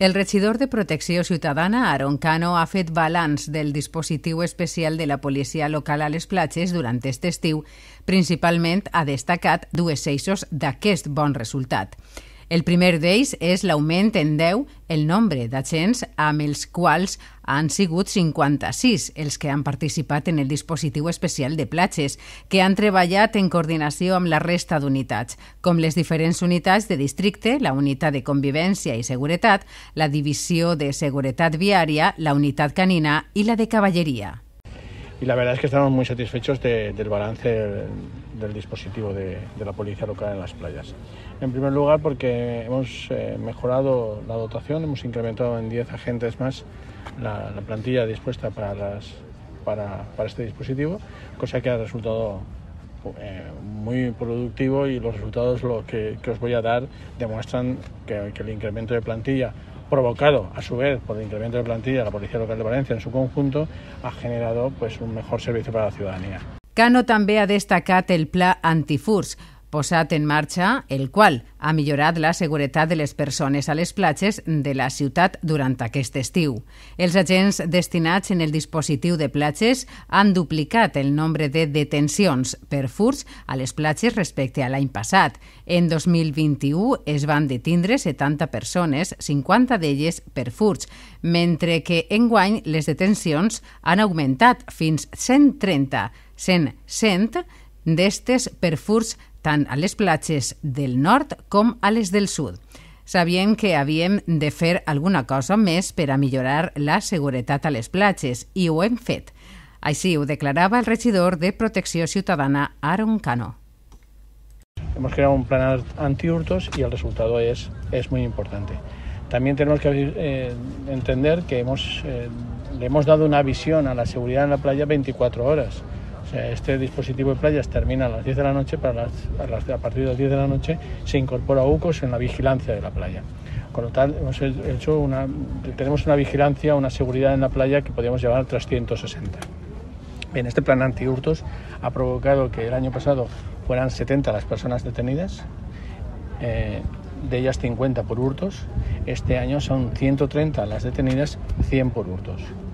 El regidor de Protecció Ciutadana, Aaron Cano, ha fet balanç del dispositiu especial de la policia local a les platges durant aquest estiu. Principalment ha destacat dues eixos d'aquest bon resultat. El primer d'ells és l'augment en 10 el nombre d'agents amb els quals han sigut 56 els que han participat en el dispositiu especial de platges, que han treballat en coordinació amb la resta d'unitats, com les diferents unitats de districte, la unitat de convivència i seguretat, la divisió de seguretat viària, la unitat canina i la de cavalleria. Y la verdad es que estamos muy satisfechos de, del balance del dispositivo de, la policía local en las playas. En primer lugar, porque hemos eh, mejorado la dotación, hemos incrementado en 10 agentes más la, plantilla dispuesta para, para, este dispositivo, cosa que ha resultado eh, muy productivo y los resultados que, os voy a dar demuestran que, el incremento de plantilla provocado a su vez por el incremento de plantilla de la Policía Local de Valencia en su conjunto, ha generado pues un mejor servicio para la ciudadanía. Cano també ha destacat el pla antifurs, posat en marxa, el qual ha millorat la seguretat de les persones a les platges de la ciutat durant aquest estiu. Els agents destinats en el dispositiu de platges han duplicat el nombre de detencions per furs a les platges respecte a l'any passat. En 2021 es van detindre 70 persones, 50 d'elles per furs, mentre que enguany les detencions han augmentat fins 130 sent cent d'estes perfurs tant a les platges del nord com a les del sud. Sabíem que havíem de fer alguna cosa més per a millorar la seguretat a les platges i ho hem fet. Així ho declarava el regidor de Protecció Ciutadana, Aaron Cano. Hemos creado un plan antihurtos y el resultado es, es muy importante. También tenemos que eh, entender que hemos, eh, le hemos dado una visión a la seguridad en la playa 24 horas. este dispositivo de playas termina a las 10 de la noche, para a, partir de las 10 de la noche se incorpora UCOS en la vigilancia de la playa. Con lo tal, hemos hecho una, tenemos una vigilancia, una seguridad en la playa que podríamos llevar a 360. Bien, este plan antihurtos ha provocado que el año pasado fueran 70 las personas detenidas, eh, de ellas 50 por hurtos. Este año son 130 las detenidas, 100 por hurtos.